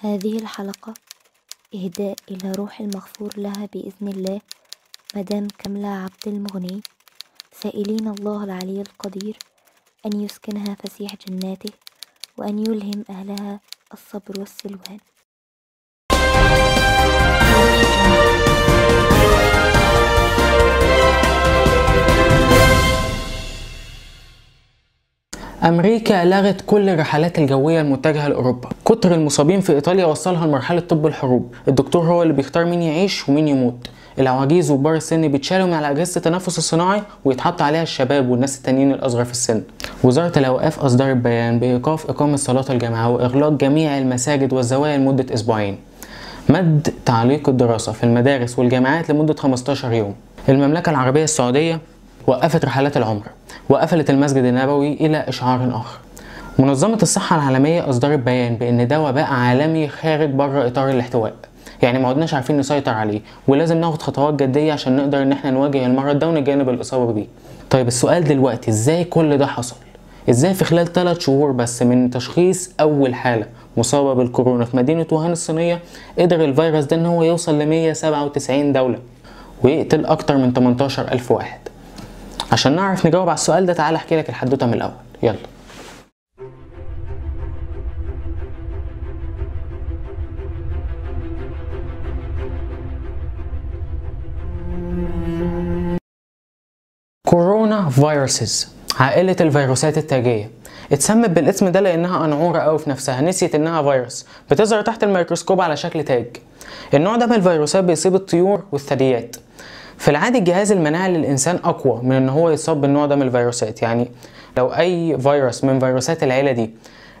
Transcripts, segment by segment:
هذه الحلقة إهداء إلى روح المغفور لها بإذن الله مدام كاملة عبد المغني سائلين الله العلي القدير أن يسكنها فسيح جناته وأن يلهم أهلها الصبر والسلوان أمريكا لغت كل الرحلات الجوية المتجهة لأوروبا كتر المصابين في إيطاليا وصلها لمرحلة طب الحروب الدكتور هو اللي بيختار مين يعيش ومين يموت العواجيز وكبار السن بيتشالوا من على اجهزه التنفس الصناعي ويتحط عليها الشباب والناس التانيين الاصغر في السن. وزاره الاوقاف اصدرت بيان بايقاف اقامه صلاه الجماعه واغلاق جميع المساجد والزوايا لمده اسبوعين. مد تعليق الدراسه في المدارس والجامعات لمده 15 يوم. المملكه العربيه السعوديه وقفت رحلات العمر وقفلت المسجد النبوي إلى إشعار آخر منظمة الصحة العالمية أصدرت بيان بأن ده وباء عالمي خارج بره إطار الاحتواء يعني ما عدناش عارفين نسيطر عليه ولازم ناخد خطوات جدية عشان نقدر إن احنا نواجه المرض ده ونتجنب الإصابة بيه طيب السؤال دلوقتي إزاي كل ده حصل؟ ازاي في خلال ثلاث شهور بس من تشخيص اول حاله مصابه بالكورونا في مدينه ووهان الصينيه قدر الفيروس ده ان هو يوصل ل 197 دوله ويقتل اكتر من 18000 واحد عشان نعرف نجاوب على السؤال ده تعالى احكي لك الحدوته من الاول يلا كورونا فيروسز عائلة الفيروسات التاجية اتسمت بالاسم ده لانها انعوره قوي في نفسها نسيت انها فيروس بتظهر تحت الميكروسكوب على شكل تاج النوع ده من الفيروسات بيصيب الطيور والثدييات في العادي الجهاز المناعي للإنسان أقوى من إن هو يصاب بالنوع ده من الفيروسات يعني لو أي فيروس من فيروسات العيلة دي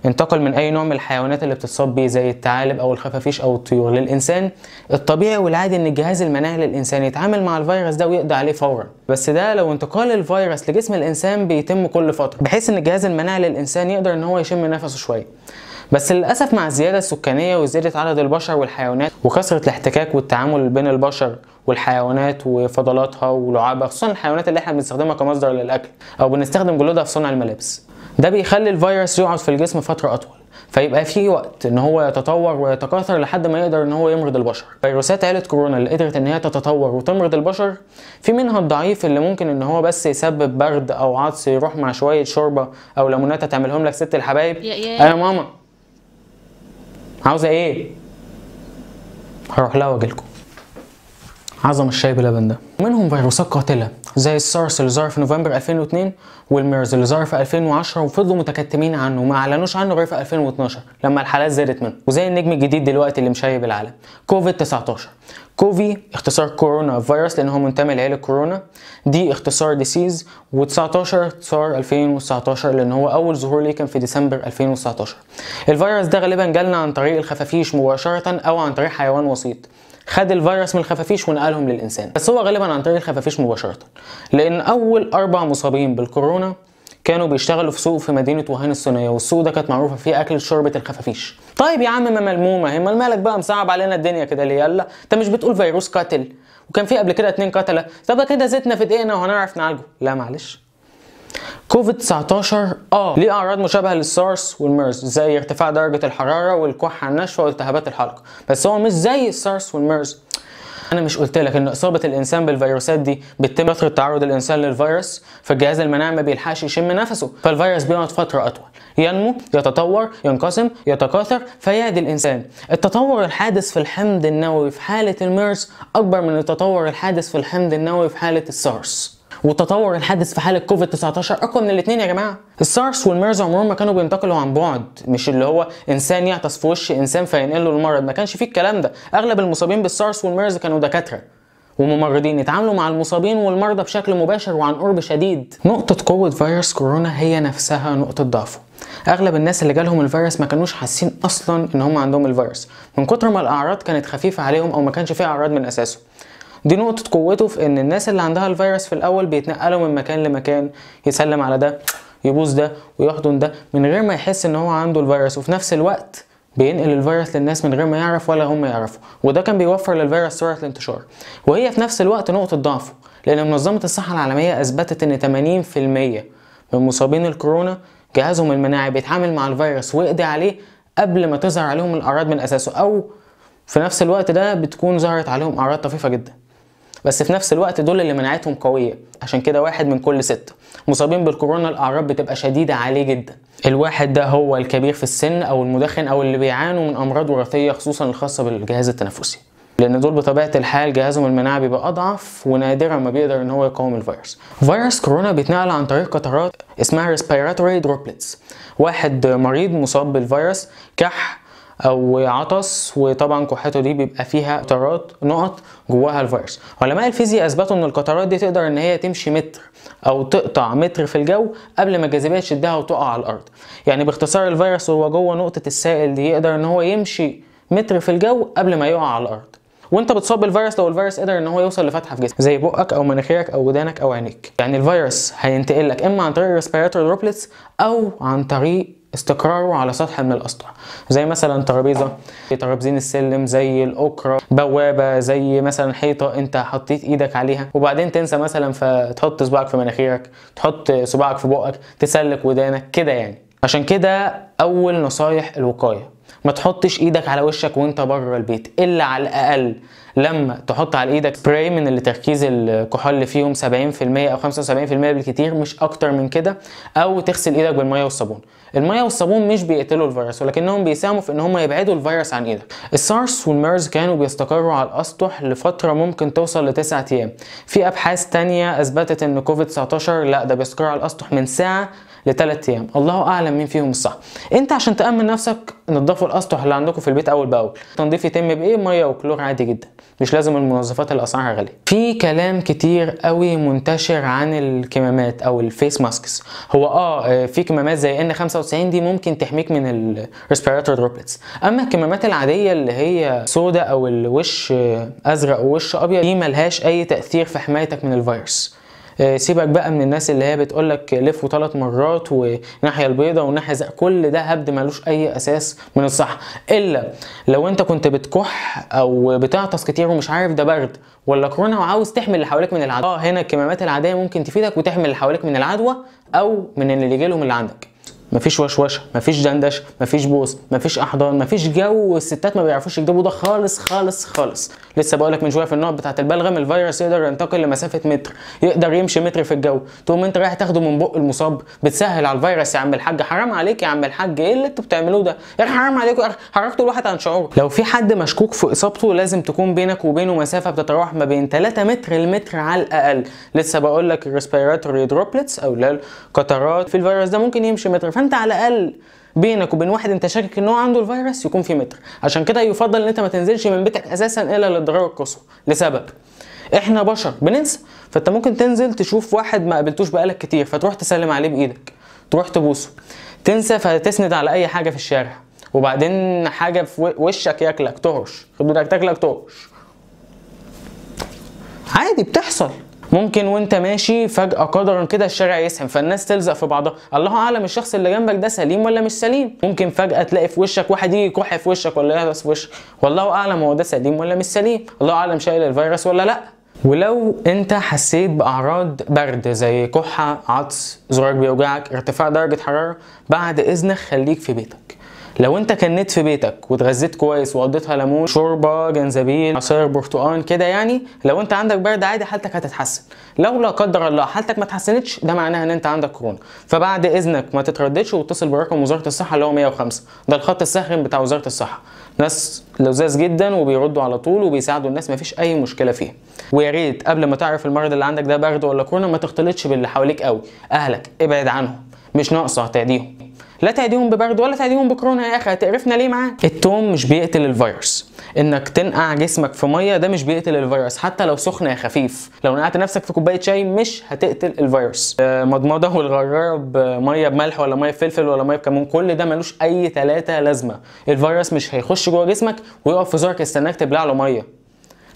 انتقل من اي نوع من الحيوانات اللي بتتصاب بيه زي الثعالب او الخفافيش او الطيور للانسان الطبيعي والعادي ان الجهاز المناعي للانسان يتعامل مع الفيروس ده ويقضي عليه فورا بس ده لو انتقال الفيروس لجسم الانسان بيتم كل فتره بحيث ان الجهاز المناعي للانسان يقدر ان هو يشم نفسه شويه بس للاسف مع الزياده السكانيه وزياده عدد البشر والحيوانات وكثره الاحتكاك والتعامل بين البشر والحيوانات وفضلاتها ولعابها خصوصا الحيوانات اللي احنا بنستخدمها كمصدر للاكل او بنستخدم جلودها في صنع الملابس ده بيخلي الفيروس يقعد في الجسم فتره اطول فيبقى في وقت ان هو يتطور ويتكاثر لحد ما يقدر ان هو يمرض البشر فيروسات عيله كورونا اللي قدرت ان هي تتطور وتمرض البشر في منها الضعيف اللي ممكن ان هو بس يسبب برد او عطس يروح مع شويه شوربه او ليمونات تعملهم لك ست الحبايب انا ماما عاوزه ايه هروح لها واجي لكم. عظم الشاي بلبن ده منهم فيروسات قاتله زي السارس اللي ظهر في نوفمبر 2002 والميرز اللي ظهر في 2010 وفضلوا متكتمين عنه وما اعلنوش عنه غير في 2012 لما الحالات زادت منه وزي النجم الجديد دلوقتي اللي مشيب العالم كوفيد 19 كوفي اختصار كورونا فيروس لان هو منتمي لعيله كورونا دي اختصار ديسيز و19 اختصار 2019 لان هو اول ظهور ليه كان في ديسمبر 2019 الفيروس ده غالبا جالنا عن طريق الخفافيش مباشره او عن طريق حيوان وسيط خد الفيروس من الخفافيش ونقلهم للانسان بس هو غالبا عن طريق الخفافيش مباشره لان اول اربع مصابين بالكورونا كانوا بيشتغلوا في سوق في مدينه وهان الصينيه والسوق ده كانت معروفه فيه اكل شوربه الخفافيش طيب يا عم ما ملمومه هي مالك بقى مصعب علينا الدنيا كده ليه يلا انت مش بتقول فيروس قاتل وكان في قبل كده اتنين قتله طب كده زيتنا في دقيقنا وهنعرف نعالجه لا معلش كوفيد 19 اه ليه اعراض مشابهه للسارس والميرز زي ارتفاع درجه الحراره والكحه الناشفه والتهابات الحلق بس هو مش زي السارس والميرز انا مش قلت لك ان اصابه الانسان بالفيروسات دي بتتم فتره تعرض الانسان للفيروس فالجهاز المناعي ما بيلحقش يشم نفسه فالفيروس بيقعد فتره اطول ينمو يتطور ينقسم يتكاثر فيعدي الانسان التطور الحادث في الحمض النووي في حاله الميرس اكبر من التطور الحادث في الحمض النووي في حاله السارس والتطور الحادث في حاله كوفيد 19 اقوى من الاثنين يا جماعه السارس والميرز عمرهم ما كانوا بينتقلوا عن بعد مش اللي هو انسان يعطس في وش انسان فينقل له المرض ما كانش فيه الكلام ده اغلب المصابين بالسارس والميرز كانوا دكاتره وممرضين يتعاملوا مع المصابين والمرضى بشكل مباشر وعن قرب شديد نقطة قوة فيروس كورونا هي نفسها نقطة ضعفه اغلب الناس اللي جالهم الفيروس ما كانوش حاسين اصلا ان هم عندهم الفيروس من كتر ما الاعراض كانت خفيفه عليهم او ما كانش فيها اعراض من اساسه دي نقطه قوته في ان الناس اللي عندها الفيروس في الاول بيتنقلوا من مكان لمكان يسلم على ده يبوس ده ويحضن ده من غير ما يحس ان هو عنده الفيروس وفي نفس الوقت بينقل الفيروس للناس من غير ما يعرف ولا هم يعرفوا وده كان بيوفر للفيروس سرعه الانتشار وهي في نفس الوقت نقطه ضعفه لان منظمه الصحه العالميه اثبتت ان 80% من مصابين الكورونا جهازهم المناعي بيتعامل مع الفيروس ويقضي عليه قبل ما تظهر عليهم الاعراض من اساسه او في نفس الوقت ده بتكون ظهرت عليهم اعراض طفيفه جدا بس في نفس الوقت دول اللي مناعتهم قويه عشان كده واحد من كل ستة مصابين بالكورونا الاعراض بتبقى شديده عليه جدا الواحد ده هو الكبير في السن او المدخن او اللي بيعانوا من امراض وراثيه خصوصا الخاصه بالجهاز التنفسي لان دول بطبيعه الحال جهازهم المناعي بيبقى اضعف ونادرا ما بيقدر ان هو يقاوم الفيروس فيروس كورونا بيتنقل عن طريق قطرات اسمها respiratory droplets واحد مريض مصاب بالفيروس كح او عطس وطبعا كحته دي بيبقى فيها قطرات نقط جواها الفيروس علماء الفيزياء اثبتوا ان القطرات دي تقدر ان هي تمشي متر او تقطع متر في الجو قبل ما الجاذبيه تشدها وتقع على الارض يعني باختصار الفيروس وهو جوه نقطه السائل دي يقدر ان هو يمشي متر في الجو قبل ما يقع على الارض وانت بتصاب بالفيروس لو الفيروس قدر ان هو يوصل لفتحه في جسمك زي بقك او مناخيرك او ودانك او عينيك يعني الفيروس هينتقل لك اما عن طريق الريسبيراتور دروبلتس او عن طريق استقراره على سطح من الاسطح زي مثلا ترابيزه ترابزين السلم زي الاوكرا بوابه زي مثلا حيطه انت حطيت ايدك عليها وبعدين تنسى مثلا فتحط صباعك في مناخيرك تحط صباعك في بقك تسلك ودانك كده يعني عشان كده اول نصايح الوقايه ما تحطش ايدك على وشك وانت بره البيت الا على الاقل لما تحط على ايدك سبراي من اللي تركيز الكحول فيهم 70% او 75% بالكتير مش اكتر من كده او تغسل ايدك بالميه والصابون الميه والصابون مش بيقتلوا الفيروس ولكنهم بيساهموا في ان هم يبعدوا الفيروس عن ايدك السارس والميرز كانوا بيستقروا على الاسطح لفتره ممكن توصل لتسعة ايام في ابحاث تانية اثبتت ان كوفيد 19 لا ده بيستقر على الاسطح من ساعه لثلاث ايام الله اعلم مين فيهم الصح انت عشان تامن نفسك نضفوا الاسطح اللي عندكم في البيت اول باول التنظيف يتم بايه ميه وكلور عادي جدا مش لازم المنظفات اللي اسعارها غاليه في كلام كتير قوي منتشر عن الكمامات او الفيس ماسكس هو اه, آه، في كمامات زي ان 95 دي ممكن تحميك من الريسبيراتور دروبلتس اما الكمامات العاديه اللي هي سودا او الوش آه، ازرق ووش ابيض دي ملهاش اي تاثير في حمايتك من الفيروس آه، سيبك بقى من الناس اللي هي بتقول لك لفوا ثلاث مرات وناحيه البيضاء وناحيه زق كل ده هبد ملوش اي اساس من الصح الا لو انت كنت بتكح او بتعطس كتير ومش عارف ده برد ولا كورونا وعاوز تحمي اللي حواليك من العدوى اه هنا الكمامات العاديه ممكن تفيدك وتحمي اللي حواليك من العدوى او من اللي يجي لهم اللي عندك مفيش وشوشه مفيش دندش مفيش بوس مفيش احضان مفيش جو الستات ما بيعرفوش يكدبوا ده خالص خالص خالص لسه بقولك من شويه في النقط بتاعه البلغم الفيروس يقدر ينتقل لمسافه متر يقدر يمشي متر في الجو تقوم انت رايح تاخده من بق المصاب بتسهل على الفيروس يا عم الحاج حرام عليك يا عم الحاج ايه اللي انتوا بتعملوه ده يا حرام عليكم حركتوا الواحد عن شعوره لو في حد مشكوك في اصابته لازم تكون بينك وبينه مسافه بتتراوح ما بين 3 متر لمتر على الاقل لسه بقول لك او القطرات في الفيروس ده ممكن يمشي متر فانت على الاقل بينك وبين واحد انت شاكك ان هو عنده الفيروس يكون في متر عشان كده يفضل ان انت ما تنزلش من بيتك اساسا الا للضروره القصوى لسبب احنا بشر بننسى فانت ممكن تنزل تشوف واحد ما قابلتوش بقالك كتير فتروح تسلم عليه بايدك تروح تبوسه تنسى فتسند على اي حاجه في الشارع وبعدين حاجه في وشك ياكلك تهرش خد بالك تاكلك تهرش عادي بتحصل ممكن وانت ماشي فجأة قدرا كده الشارع يسهم فالناس تلزق في بعضها الله اعلم الشخص اللي جنبك ده سليم ولا مش سليم ممكن فجأة تلاقي في وشك واحد يجي يكح في وشك ولا يهرس في وشك والله اعلم هو ده سليم ولا مش سليم الله اعلم شايل الفيروس ولا لا ولو انت حسيت باعراض برد زي كحه عطس زورك بيوجعك ارتفاع درجه حراره بعد اذنك خليك في بيتك لو انت كنت في بيتك واتغذيت كويس وقضيتها ليمون شوربه جنزبيل عصير برتقال كده يعني لو انت عندك برد عادي حالتك هتتحسن لو لا قدر الله حالتك ما اتحسنتش ده معناها ان انت عندك كورونا فبعد اذنك ما تترددش واتصل برقم وزاره الصحه اللي هو 105 ده الخط الساخن بتاع وزاره الصحه ناس لذاذ جدا وبيردوا على طول وبيساعدوا الناس ما فيش اي مشكله فيها ويا ريت قبل ما تعرف المرض اللي عندك ده برد ولا كورونا ما تختلطش باللي حواليك قوي اهلك ابعد عنهم مش ناقصه هتعديهم لا تعديهم ببرد ولا تعديهم بكورونا يا اخي هتقرفنا ليه معاه التوم مش بيقتل الفيروس انك تنقع جسمك في ميه ده مش بيقتل الفيروس حتى لو سخن يا خفيف لو نقعت نفسك في كوبايه شاي مش هتقتل الفيروس آه، مضمضه والغراره بميه بملح ولا ميه بفلفل ولا ميه بكمون كل ده ملوش اي ثلاثه لازمه الفيروس مش هيخش جوه جسمك ويقف في زورك يستناك تبلع له ميه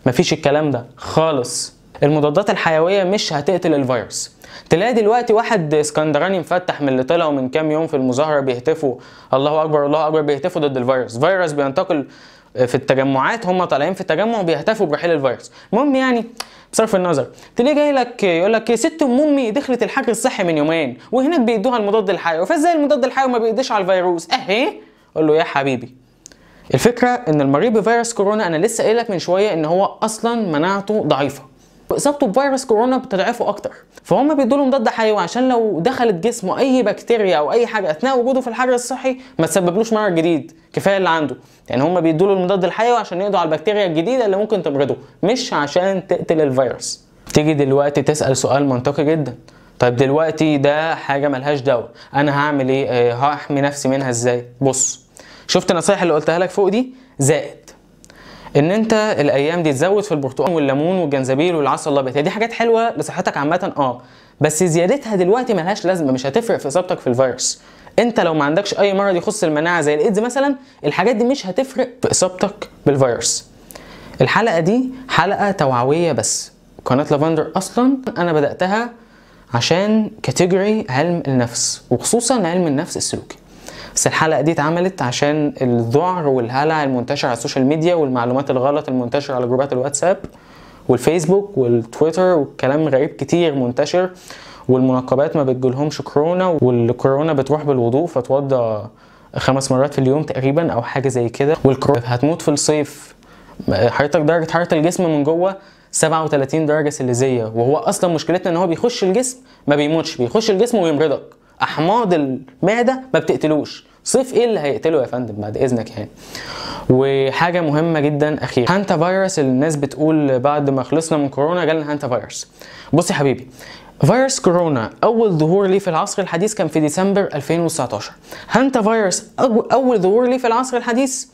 مفيش الكلام ده خالص المضادات الحيويه مش هتقتل الفيروس تلاقي دلوقتي واحد اسكندراني مفتح من اللي طلعوا من كام يوم في المظاهره بيهتفوا الله اكبر الله اكبر بيهتفوا ضد الفيروس فيروس بينتقل في التجمعات هم طالعين في التجمع بيهتفوا برحيل الفيروس المهم يعني بصرف النظر تلاقيه جاي لك يقول لك ست ام امي دخلت الحجر الصحي من يومين وهناك بيدوها المضاد الحيوي فازاي المضاد الحيوي ما بيقضيش على الفيروس اهي إيه؟ قول له يا حبيبي الفكره ان المريض بفيروس كورونا انا لسه قايل لك من شويه ان هو اصلا مناعته ضعيفه واصابته بفيروس كورونا بتضعفه اكتر فهم بيدوا لهم مضاد حيوي عشان لو دخلت جسمه اي بكتيريا او اي حاجه اثناء وجوده في الحجر الصحي ما تسببلوش مرض جديد كفايه اللي عنده يعني هم بيدوا له المضاد الحيوي عشان يقضوا على البكتيريا الجديده اللي ممكن تمرضه مش عشان تقتل الفيروس تيجي دلوقتي تسال سؤال منطقي جدا طيب دلوقتي ده حاجه ملهاش دواء انا هعمل ايه آه، هحمي نفسي منها ازاي بص شفت النصايح اللي قلتها لك فوق دي زائد ان انت الايام دي تزود في البرتقال والليمون والجنزبيل والعسل الابيض دي حاجات حلوه لصحتك عامه اه بس زيادتها دلوقتي ملهاش لازمه مش هتفرق في اصابتك في الفيروس انت لو ما عندكش اي مرض يخص المناعه زي الايدز مثلا الحاجات دي مش هتفرق في اصابتك بالفيروس الحلقه دي حلقه توعويه بس قناه لافندر اصلا انا بداتها عشان كاتيجوري علم النفس وخصوصا علم النفس السلوكي بس الحلقه دي اتعملت عشان الذعر والهلع المنتشر على السوشيال ميديا والمعلومات الغلط المنتشره على جروبات الواتساب والفيسبوك والتويتر والكلام غريب كتير منتشر والمنقبات ما بتجيلهمش كورونا والكورونا بتروح بالوضوء فتوضى خمس مرات في اليوم تقريبا او حاجه زي كده والكورونا هتموت في الصيف حضرتك درجه حراره الجسم من جوه 37 درجه سيليزيه وهو اصلا مشكلتنا ان هو بيخش الجسم ما بيموتش بيخش الجسم ويمرضك احماض المعده ما بتقتلوش صيف ايه اللي هيقتله يا فندم بعد اذنك يعني وحاجه مهمه جدا اخيرا هانتا فيروس الناس بتقول بعد ما خلصنا من كورونا جالنا هانتا فيروس بص يا حبيبي فيروس كورونا أول ظهور ليه في العصر الحديث كان في ديسمبر 2019 هانتا فيروس أول ظهور ليه في العصر الحديث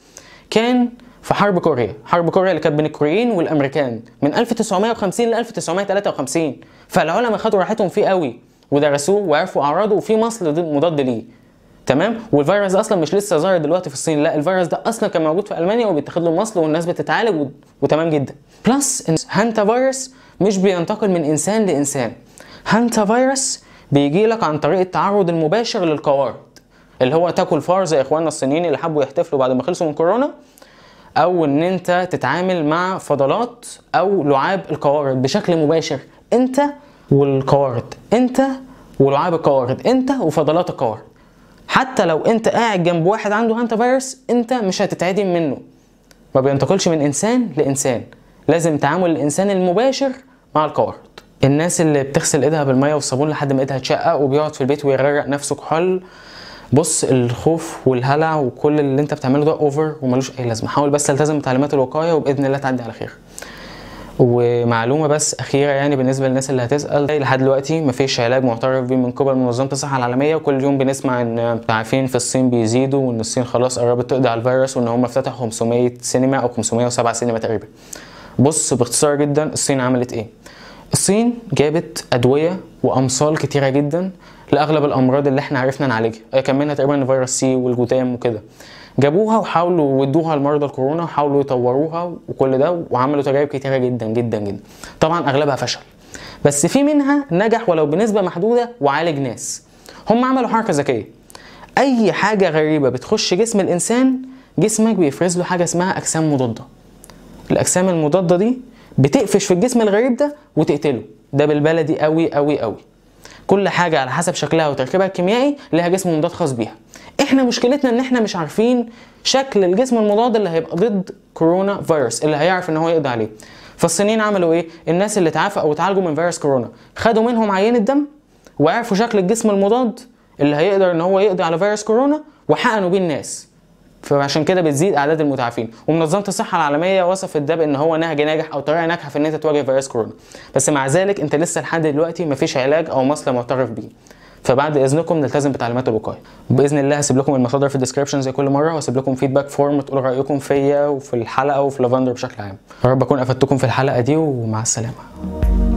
كان في حرب كوريا حرب كوريا اللي كانت بين الكوريين والامريكان من 1950 ل 1953 فالعلماء خدوا راحتهم فيه قوي ودرسوه وعرفوا اعراضه وفي مصل مضاد ليه تمام والفيروس اصلا مش لسه ظاهر دلوقتي في الصين لا الفيروس ده اصلا كان موجود في المانيا وبيتاخد له مصل والناس بتتعالج و... وتمام جدا بلس إن هانتا فيروس مش بينتقل من انسان لانسان هانتا فيروس بيجي لك عن طريق التعرض المباشر للقوارض اللي هو تاكل فار زي اخواننا الصينيين اللي حبوا يحتفلوا بعد ما خلصوا من كورونا او ان انت تتعامل مع فضلات او لعاب القوارض بشكل مباشر انت والقوارض انت ولعاب القوارض انت وفضلات القوارض حتى لو انت قاعد جنب واحد عنده هانتا فيروس انت مش هتتعدم منه ما بينتقلش من انسان لانسان لازم تعامل الانسان المباشر مع القوارض الناس اللي بتغسل ايدها بالميه والصابون لحد ما ايدها تشقق وبيقعد في البيت ويغرق نفسه كحول بص الخوف والهلع وكل اللي انت بتعمله ده اوفر وملوش اي لازمه حاول بس تلتزم بتعليمات الوقايه وباذن الله تعدي على خير ومعلومه بس اخيره يعني بالنسبه للناس اللي هتسال لحد دلوقتي مفيش علاج معترف بيه من قبل منظمه الصحه العالميه وكل يوم بنسمع ان عارفين في الصين بيزيدوا وان الصين خلاص قربت تقضي على الفيروس وان هم افتتحوا 500 سينما او 507 سينما تقريبا بص باختصار جدا الصين عملت ايه الصين جابت ادويه وامصال كتيره جدا لاغلب الامراض اللي احنا عرفنا نعالجها كان منها تقريبا فيروس سي والجوتام وكده جابوها وحاولوا ودوها لمرضى الكورونا وحاولوا يطوروها وكل ده وعملوا تجارب كتيره جدا جدا جدا طبعا اغلبها فشل بس في منها نجح ولو بنسبه محدوده وعالج ناس هم عملوا حركه ذكيه اي حاجه غريبه بتخش جسم الانسان جسمك بيفرز له حاجه اسمها اجسام مضاده الاجسام المضاده دي بتقفش في الجسم الغريب ده وتقتله ده بالبلدي قوي قوي قوي كل حاجه على حسب شكلها وتركيبها الكيميائي لها جسم مضاد خاص بيها احنا مشكلتنا ان احنا مش عارفين شكل الجسم المضاد اللي هيبقى ضد كورونا فيروس اللي هيعرف ان هو يقضي عليه فالصينيين عملوا ايه الناس اللي اتعافوا او اتعالجوا من فيروس كورونا خدوا منهم عينه دم وعرفوا شكل الجسم المضاد اللي هيقدر ان هو يقضي على فيروس كورونا وحقنوا بيه الناس فعشان كده بتزيد اعداد المتعافين ومنظمه الصحه العالميه وصفت ده بان هو نهج ناجح او طريقه ناجحه في ان انت تواجه فيروس كورونا بس مع ذلك انت لسه لحد دلوقتي مفيش علاج او مصل معترف بيه فبعد اذنكم نلتزم بتعليمات الوقايه باذن الله هسيب لكم المصادر في الديسكربشن زي كل مره وهسيب لكم فيدباك فورم تقولوا رايكم فيا وفي الحلقه وفي لافندر بشكل عام يا رب اكون افدتكم في الحلقه دي ومع السلامه